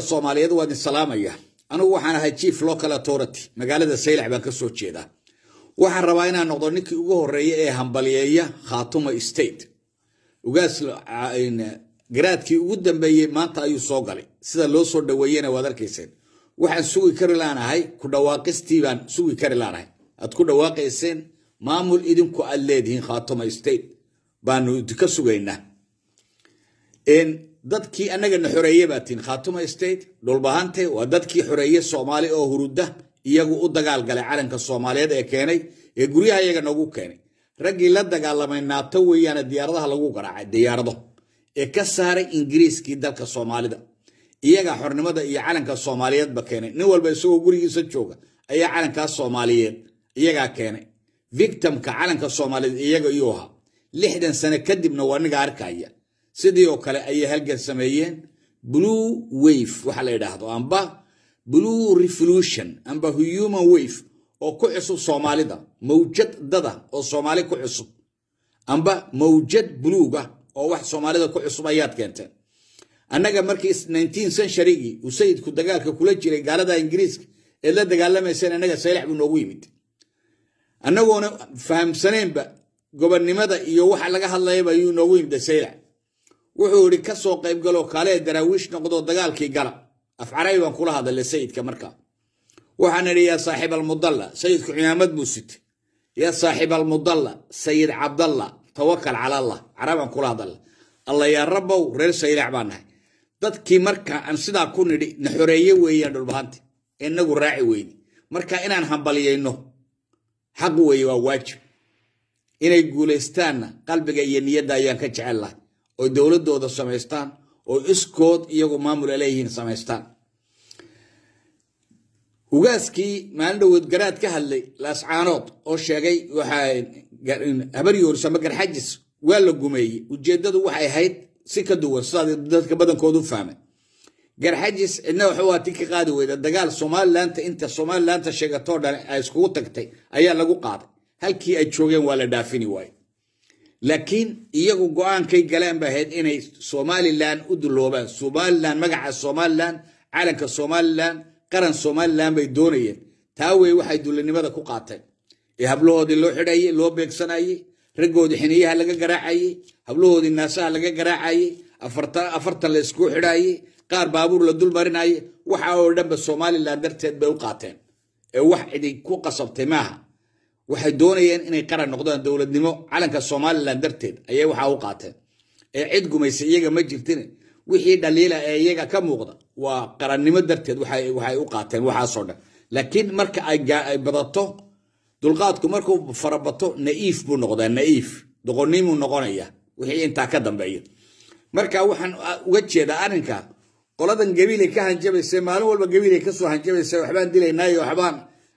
shacabka soomaaliyeed waa idin salaamaya anugu waxaan ahay chief local authority magaalada saylac baan kasoo jeedaa waxaan rabaa inaan noqdo ninkii ugu horeeya ee hambalyeeya khaatuma state ugaas ah, garaadkii ugu dambeeyey maanta ayuu soo galay sida loo soo dhaweeyena waad arkayseen waxaan sugi kari laanahay ku dhawaaqistii baan sugi kari laanahay aad ku dhawaaqayseen maamul idinku aad leedihiin khaatuma state baanu ka sugaynaa dadkii annagana xoreeye baa tihin khatuma state dhulbahante waa dadkii xoreeye soomaali oo hurudda iyagu u dagaal galay calanka soomaaliyeed ee keenay ee guryaha iyaga noogu keenay raggii la dagaalamay naato weeyaane diyaaradaha lagu garaacay diyaarado ee ka saaray ingiriiskii dalka soomaalida iyagaa xornimada iyo calanka soomaaliyeedba keenay nin walba isagoo gurigiisa jooga ayaa calankaas soomaaliyeed iyagaa keenay victimka calanka soomaaliyeed iyaga iyuu ahaa lixdan sane kadibna waa niga arkaya sidii oo kale ayay halgan sameeyeen blue wave waxa la yidhaahdo amba blue revolution amba human wave oo ku cusub soomaalida mawjad dada oo soomaali ku cusub amba mawjad buluuga oo wax soomaalida ku cusub ayaad keenteen annaga markii nineteenth centurygii uu sayidku dagaalka kula jiray gaalada ingiriiska eed la dagaalamayseen annaga saylax buu noogu yimid annagoona fahamsaneenba gobonnimada iyo waxa laga hadlayaba ayuu noogu yimid saylax wuxuu idhi ka soo qaybgaloo kaalee daraawiish noqdo dagaalkii gala afcaray baan kula hadalay sayidka markaa waxaan idhi yaa saaxib almudalla sayidku cimaamad buu sitay yaa saaxib almudalla sayid cabdalla tawakal cala allah carabaan kula hadalla alla yaa rabow reer saylac baan nahay dadkii marka aan sidaa ku nidhi na xoreeye weeyaan dhulbahanta inagu raaci weyne marka inaan hambalyayno xaq weeye waa waajib inay guulaystaanna qalbiga iyo niyadda ayaan ka jecel lahay oo dowladooda samaystaan oo iskood iyagu maamula leeyihiin samaystaan hugaaskii maalin dhoweed garaad ka hadlay laascaanood oo sheegay habaryoorsa magar xajis waa la gumeeyey ujeeddadu waxay ahayd si ka duwan sidaad dadka badankoodu fahmay garxajis cidna waxuu waa tin ka qaadi weyda dagaal somalilaanta inta somalilaanta sheegatoo dhan ay iskugu tagtay ayaa lagu qaaday halkii ay joogeen waa la dhaafini waayo laakiin iyagu go-aankay galaan ba ahayd inay somalilan u duloobaan somalilan magaca somalilan calanka somalilan qaran somalilan bay doonayeen taa wey waxay dulinimada ku qaateen ee hablahoodii loo xidhayey loo beegsanayey raggoodii xiniyaha laga garaacayey hablahoodii naasaha laga garaacayey afartan la iskuu xidhaayey qaar baabuur la dul marinayey waxa oo dhanba somalilan darteed bay u qaateen ee wax idinku qasabtay maaha waxay doonayeen inay qaran noqdaan dowladnimo calanka somalilan darteed ayay waxaa u qaateen ee cid gumaysa iyaga ma jirtine wixii dhaliila ee iyaga ka muuqda waa qarannimo darteed waxay u qaateen waxaasoo dhan laakiin marka ay badato dulqaadku markuu farabato naiif buu noqdaa naiif doqonimuu noqonaya wixii intaa ka dambeeya marka waxaan ah, uga jeedaa arrinka qoladan gabiilay ka hanjabayse maalin walba gabiilay kasoo hanjabayse waxbaan dilaynaayo waxbaan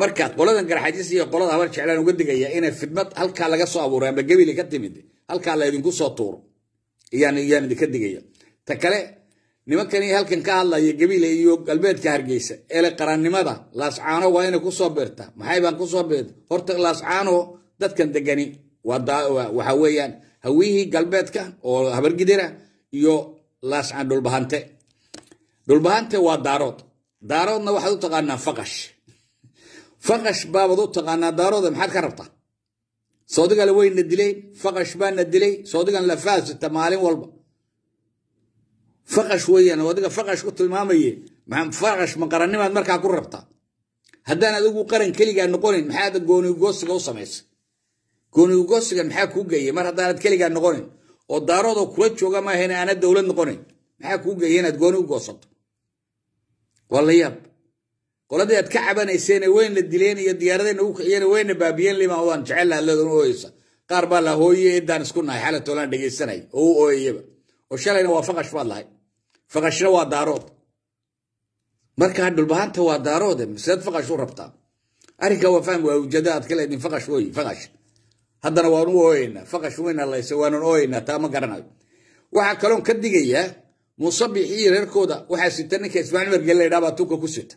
markaad qoladan garxaajis iyo qolada habar jeclaan uga digaya inay fidmad halkaa laga soo abuuray amba gebile ka timid halkaa laydinku soo tuuro yaan idinka digaya ta kale nimankani halkan ka hadlaya gebile iyo galbeedka hargeysa ele qarannimada laascaano waa inay kusoo beerta maxay baan kusoo beerta horta laascaano dadkan degani waxa weeyaan hawiyihii galbeedka oo habargidira iyo laascaan dhulbahante dhulbahante waa daarood daaroodna waxaad u taqaanaa faqash فقش باب ضوط قانا دارو ذم حد كربتا صادق الوين ندلي فقش بان ندلي صادق لفاز التمالين والبا فقش وين ودق فقش قط المامي مع فقش مقرن ما مركع كربتا هدا انا دوق قرن كلي قال نقولين محاد قوني قوس قوس ميس قوني قوس قال محاد كوك جاي مر هدا انا كلي قال نقولين ودارو ذو كويت شو ما هنا انا الدولة نقولين محاد كوك جاي انا تقوني قوسط والله ياب qoladii aad ka cabanayseen weyna dileen iyo diyaaradeen ugu kiciyeen weyna baabiyeen lima waan jecel lahadladun ooyeysa qaar baa la hooye eedaan isku nahay xaala toolaan dhegaysanay oo u ooyayaba oo shalayna waa faqash baad lahay faqashna waa daarood markaa dhulbahanta waa daaroode maslad faqash u rabtaa arrinka waa faham waa ujeeda aad ka leedin faqash wey faqash haddana waan u ooyeynaa faqash weyna layse waanan ooyeynaa taa ma garanayo waxaa kaloon ka digayaa muusabixii reerkooda waxaa sita ninka ismaaciil margelle la yidhaha baa tuunka ku sita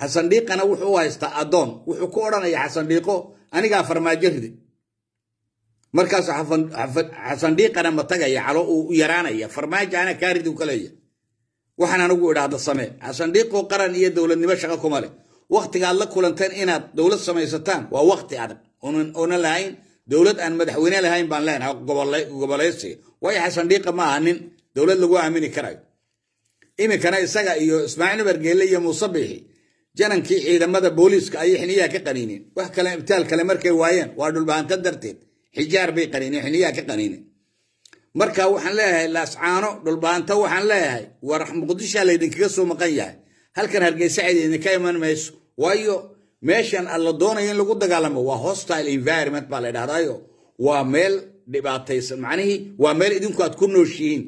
xasandhiiqana wuxuu haystaa addoon wuxuu ku odhanaya xasandhiiqo anigaa farmaajo ride markaasu xasandhiiqana ma tagaya calo uu u yaraanaya farmaajo ana kaa ridi u ka leeyahay waxaan anigu idhaahda samee xasandhiiqoo qaran iyo dowladnimo shaqo kuma leh wakhtigaad la kulanteen inaad dowlad samaysataan waa wakhti adag oona lahayn dowlad aan madaxweyne lahayn baan leenahay gobolaysiga waayo xasandhiiqa ma aha nin dowlad lagu aamini karayo iminkana isaga iyo ismaaciil bargeelle iyo muuse biixi janankii ciidamada booliiska ayay xiniyaa ka qaniineen wax kale ibtaal kale markay waayeen waa dhulbaanka darteed xijaar bay qaniineen xiniyaa ka qaniineen marka waxaan leeyahay laascaano dhulbaanto waxaan leeyahay war muqdisha laydinkaga soo maqan yahay halkan hargeysa cid idinka iman mayso waayo meeshan alla doonaya in lagu dagaalamo waa hostile environment baa la dhahdayo waa meel dhibaataysan macnihii waa meel idinku aad ku nooshihiin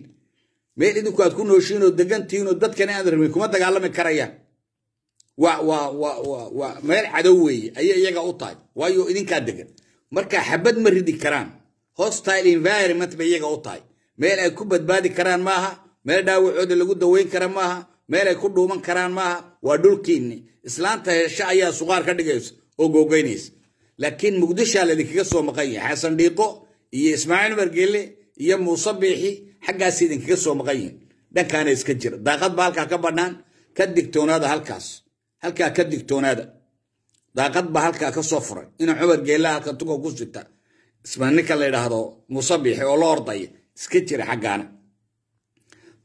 meel idinku aad ku nooshihiin oo degantihiin oo dagaalami karayaan meel cadow weeye ayay iyaga u tahay waayo idinkaa degan marka xabad ma ridi karaan hostile environment bay iyaga u tahay meel ay ku badbaadi karaan maaha meel dhaawacooda lagu daweyn kara maaha meel ay ku dhuuman karaan maaha waa dhulkiinni islaanta hesho ayaa suqaar ka dhigaysa oo googeynaysa laakiin muqdishaa ladinkaga soo maqan yahay xasan dhiiqo iyo ismaaciil margele iyo muuse biixi xaggaas idinkaga soo maqan yihin dhankaana iska jira daaqad ba halkaa ka bannaan ka digtoonaada halkaas halkaa ka digtoonaada daaqad baa halkaa kasoo furay inuu cumar geellaha halka tuga ku sita isma ninka la yidhaahdo musabiixi oo la ordaya iska jira xaggaana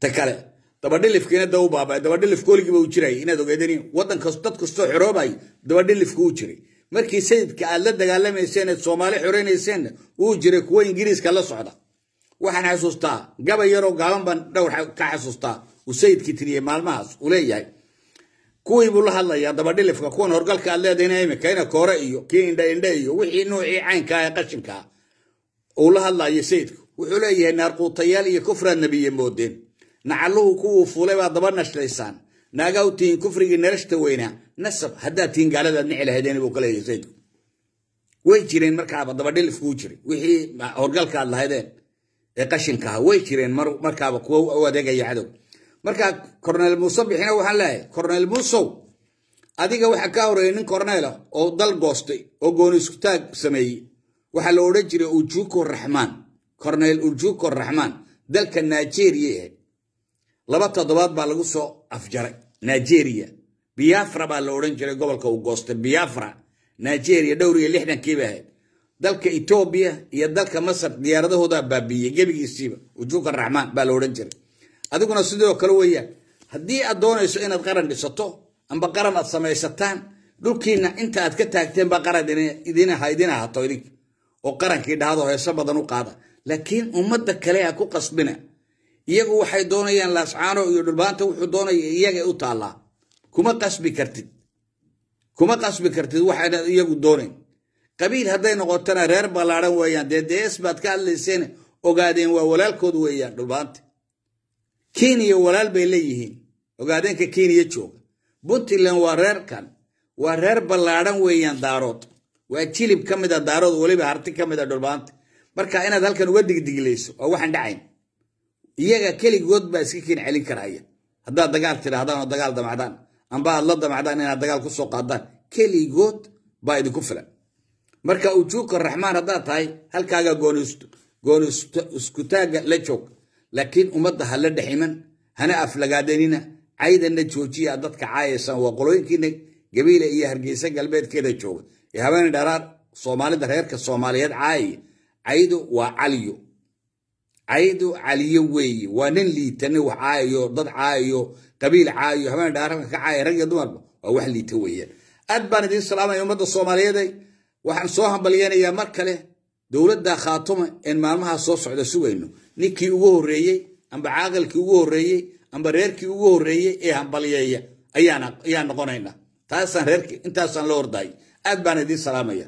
ta kale dabadhilifkiina da u baabay dabadhilif koligiiba u jirayay inaad ogeedani wadankas dad kastoo xoroobay dabadhilifku u jiray markii sayidka aad la dagaalamayseen eed soomaali xoreynayseenna wuu jiray kuwa ingiriiska la socda waxaan xasuustaa gabay yaroo gaaban baan dhowr ka xasuustaa uu sayidkii tiriyey maalmahaas uu leeyahay كوي بله الله يا دبادي لفك كون هرجل كله دينه إيه مكينا كورة إيو كين ده إنده إيو وحين نوع عين كاه قشن كاه أوله الله يسيدك وحوله يه نرقو طيال يه كفر النبي مودين نعلوه كوه فوله بعد دبر نشل إنسان ناقو تين كفر ينرشت وينه نسب هدا تين قال هذا نعلى هديني بقول له يسيدك ويجرين مركب دبادي لفك ويجري وحين هرجل كله هذا قشن كاه ويجرين مر مركب كوه أوه ده جاي عدوك مركا كورنيل موسو بحنا وحان لاي كورنيل موسو اديقا وحكا ورينين كورنيلا او دل قوستي او قونسكتاك سمي وحال ورجري او جوكو الرحمن كورنيل او جوكو الرحمن دل كان ناجيري لبطة دواد بالغوصو افجاري ناجيري بيافرا بالورنجري قبل كو قوستي بيافرا ناجيري دوري اللي احنا كيبه دل كا ايتوبيا يدل كا مصر دياردهو دا بابي يجيبك يسيبه او جوكو الرحمن بالورنجري adiguna sidoo kale weeyaan haddii aad doonayso inaad qaran dhisato amba qaran aad samaysataan dhulkiina inta aad ka taagteen baa qaran idin ahato idinka oo qarankii dhahado heeso badan u qaada laakiin ummadda kale ha ku qasbina iyagu waxay doonayaan laascaano iyo dhulbaanta wuxuu doonaya iyaga u taallaa kuma qasbi kartid kuma qasbi kartid waxaynad iyagu doonayn qabiil hadday noqotana reer ballaadhan weeyaan dee dees ka hadlayseen ogaadeen waa walaalkood weeyaan dhulbaanta kenya walaal bay leeyihiin ogaadeenka kenya jooga puntland waa reerkan waa reer ballaadhan weeyaan daarood waa jilib ka mid a daarood weliba harti ka mid a dhulbaanta marka inaad halkan uga digdiglayso oo waxaan dhacayn iyaga keligood baa iska keen celin karhaya haddaad dagaal tidhaahdaan oo dagaal damacdaan amba aad la damacdaan inaad dagaal kusoo soo qaadaan keligood baa idinku filan marka ujuuka raxmaan haddaad tahay halkaaga gooni iskutaagga la joog laakiin ummadda ha la dhex iman hana aflagaadanina caydana joojiya dadka caayaysan waa qolooyinkiina gabiila iyo hargeysa galbeedkeeda jooga ee habeeni dharaar soomaalida reerka soomaaliyeed caayaya caydu waa caliyo caydu caliyo weeye waa nin liitana wax caayayo dad caayayo qabiil caayayo habeeni dhaararka ka caaya rag iyo dumarba waa wax liita weeyaan aad baan idiin salaamaya ummadda soomaaliyeed waxaan soo hambalyeynayaa mar kale dowladda khaatume een maalmahaa soo socda sugayno ninkii ugu horeeyey amba caaqilkii ugu horeeyey amba reerkii ugu horeeyey ee hambalyeeya ayaan noqonayna taasaan reerk intaasaan la hordaay aad baan idiin salaamaya